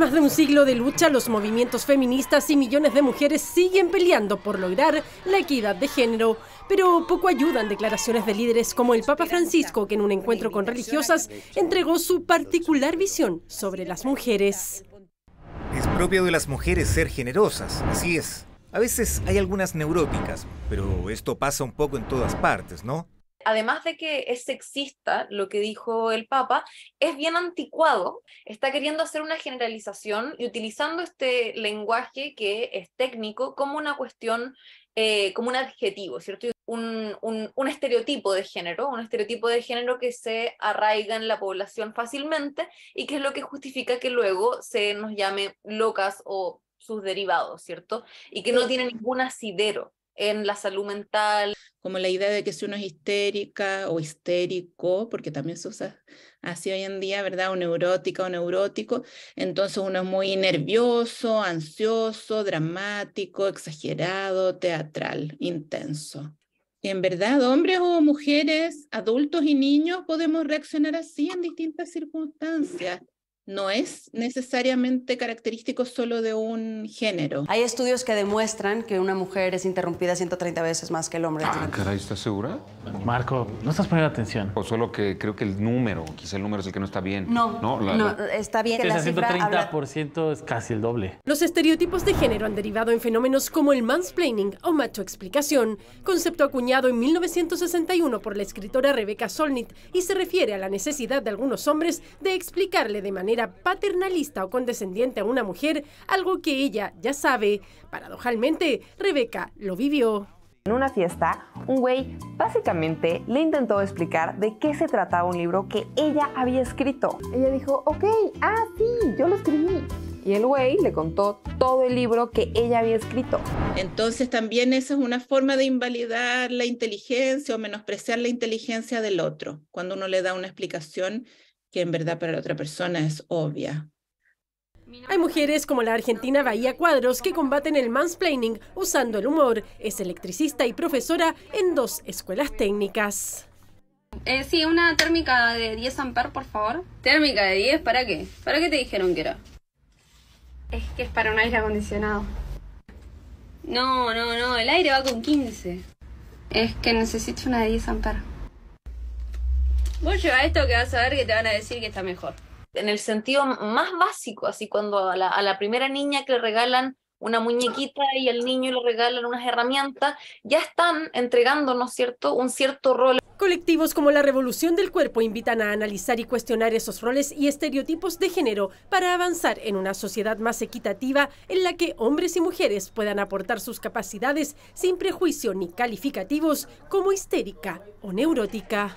más de un siglo de lucha, los movimientos feministas y millones de mujeres siguen peleando por lograr la equidad de género, pero poco ayudan declaraciones de líderes como el Papa Francisco, que en un encuentro con religiosas entregó su particular visión sobre las mujeres. Es propio de las mujeres ser generosas, así es. A veces hay algunas neuróticas, pero esto pasa un poco en todas partes, ¿no? además de que es sexista lo que dijo el Papa, es bien anticuado, está queriendo hacer una generalización y utilizando este lenguaje que es técnico como una cuestión, eh, como un adjetivo, ¿cierto? Un, un, estereotipo de género, un estereotipo de género que se arraiga en la población fácilmente y que es lo que justifica que luego se nos llame locas o sus derivados, ¿cierto? Y que no tiene ningún asidero en la salud mental. Como la idea de que si uno es histérica o histérico, porque también se usa así hoy en día, ¿verdad? O neurótica o neurótico, entonces uno es muy nervioso, ansioso, dramático, exagerado, teatral, intenso. en verdad, hombres o mujeres, adultos y niños, podemos reaccionar así en distintas circunstancias no es necesariamente característico solo de un género. Hay estudios que demuestran que una mujer es interrumpida 130 veces más que el hombre. Ah, caray, ¿estás segura? Marco, no estás poniendo atención. O solo que creo que el número, quizá el número es el que no está bien. No, no, está bien. Que la 130% es casi el doble. Los estereotipos de género han derivado en fenómenos como el mansplaining o macho explicación, concepto acuñado en 1961 por la escritora Rebecca Solnit y se refiere a la necesidad de algunos hombres de explicarle de manera paternalista o condescendiente a una mujer, algo que ella ya sabe. Paradojalmente, Rebeca lo vivió. En una fiesta, un güey básicamente le intentó explicar de qué se trataba un libro que ella había escrito. Ella dijo, ok, ah, sí, yo lo escribí. Y el güey le contó todo el libro que ella había escrito. Entonces también esa es una forma de invalidar la inteligencia o menospreciar la inteligencia del otro, cuando uno le da una explicación que en verdad para la otra persona es obvia. Hay mujeres como la argentina Bahía Cuadros que combaten el mansplaining usando el humor. Es electricista y profesora en dos escuelas técnicas. Eh, sí, una térmica de 10 amperes, por favor. ¿Térmica de 10? ¿Para qué? ¿Para qué te dijeron que era? Es que es para un aire acondicionado. No, no, no, el aire va con 15. Es que necesito una de 10 amperes. Vos lleva esto que vas a ver que te van a decir que está mejor. En el sentido más básico, así cuando a la, primera niña que le regalan una muñequita y al niño le regalan unas herramientas, ya están entregando no es ¿cierto?, un cierto rol. Colectivos como la Revolución del Cuerpo invitan a analizar y cuestionar esos roles y estereotipos de género para avanzar en una sociedad más equitativa en la que hombres y mujeres puedan aportar sus capacidades sin prejuicio ni calificativos como histérica o neurótica.